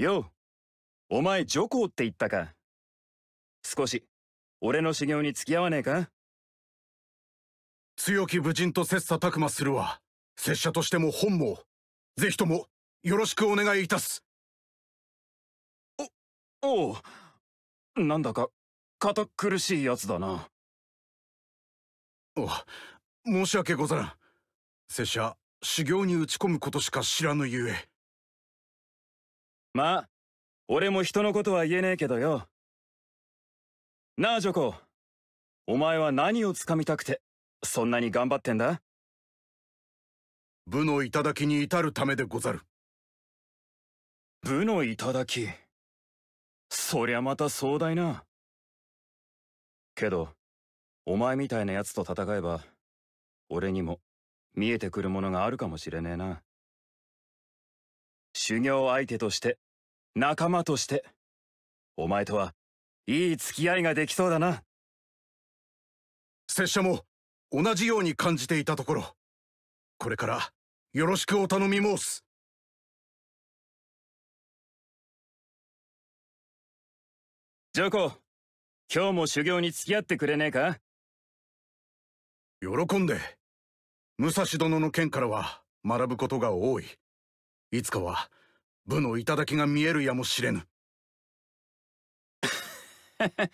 よう、お前ジョコって言ったか。少し、俺の修行に付き合わねえか強き武人と切磋琢磨するわ。拙者としても本望。ぜひとも、よろしくお願いいたす。お、おう。なんだか、堅苦しい奴だな。お、申し訳ござらん。拙者、修行に打ち込むことしか知らぬゆえ。まあ、俺も人のことは言えねえけどよ。なあ、ジョコ。お前は何を掴みたくて、そんなに頑張ってんだ部の頂に至るためでござる。部の頂そりゃまた壮大な。けど、お前みたいな奴と戦えば、俺にも見えてくるものがあるかもしれねえな。修行相手として、仲間として、お前とは、いい付き合いができそうだな。拙者も、同じように感じていたところ、これから、よろしくお頼み申す。ジョコ、今日も修行に付き合ってくれねえか喜んで。武蔵殿の件からは学ぶことが多い。いつかは部の頂が見えるやもしれぬ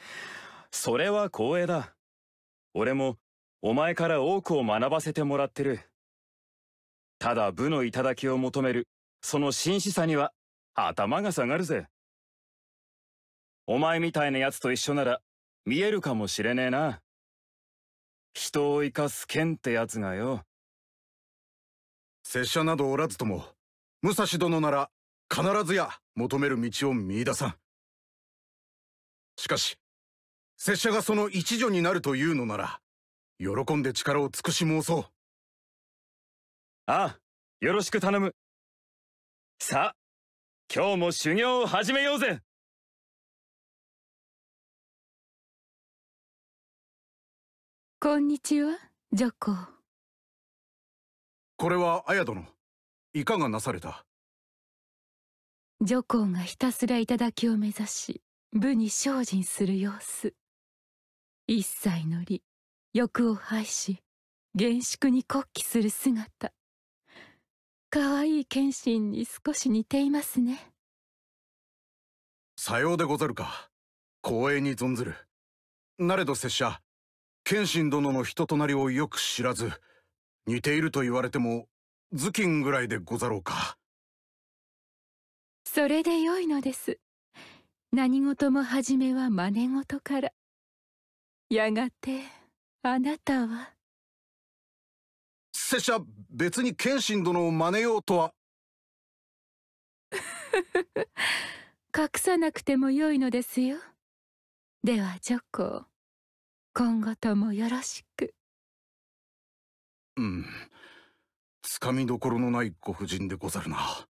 それは光栄だ俺もお前から多くを学ばせてもらってるただ部の頂を求めるその真摯さには頭が下がるぜお前みたいな奴と一緒なら見えるかもしれねえな人を生かす剣ってやつがよ拙者などおらずとも武蔵殿なら必ずや求める道を見出さん。しかし、拙者がその一助になるというのなら、喜んで力を尽くし申そう。ああ、よろしく頼む。さあ、今日も修行を始めようぜこんにちは、ジョコ。これは綾殿。いかがなされた女皇がひたすら頂を目指し武に精進する様子一切の利欲を排し厳粛に国旗する姿可愛い謙信に少し似ていますねさようでござるか光栄に存ずるなれど拙者謙信殿の人となりをよく知らず似ていると言われても頭巾ぐらいでござろうかそれでよいのです何事も初めは真似事からやがてあなたは拙者別に謙信殿を真似ようとは 隠さなくてもよいのですよではジョコ今後ともよろしくうんつかみどころのないご婦人でござるな。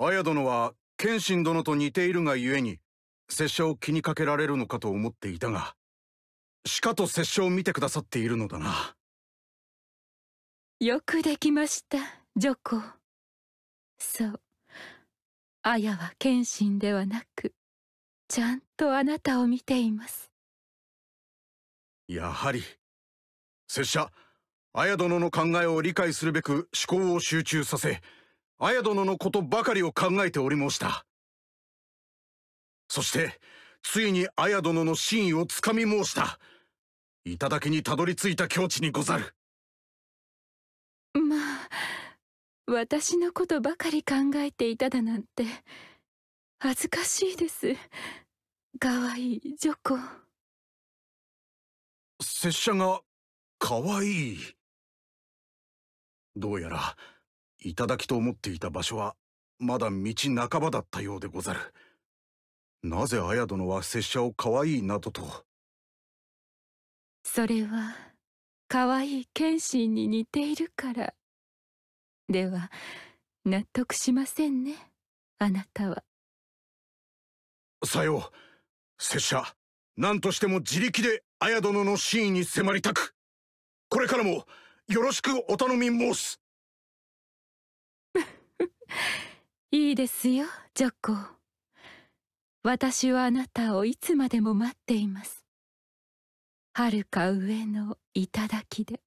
綾殿は謙信殿と似ているがゆえに拙者を気にかけられるのかと思っていたがしかと拙者を見てくださっているのだなよくできました女皇そう綾は謙信ではなくちゃんとあなたを見ていますやはり拙者、綾殿の考えを理解するべく思考を集中させ、綾殿のことばかりを考えており申した。そして、ついに綾殿の真意をつかみ申した。頂にたどり着いた境地にござる。まあ、私のことばかり考えていただなんて、恥ずかしいです。かわいい、ジョコ。拙者がかわいい。どうやら、頂と思っていた場所は、まだ道半ばだったようでござる。なぜ綾殿は拙者をかわいいなどと。それは、かわいい剣心に似ているから。では、納得しませんね、あなたは。さよう、拙者、何としても自力で綾殿の真意に迫りたく。これからもよろしくお頼み申す いいですよジョコ私はあなたをいつまでも待っています遥か上の頂で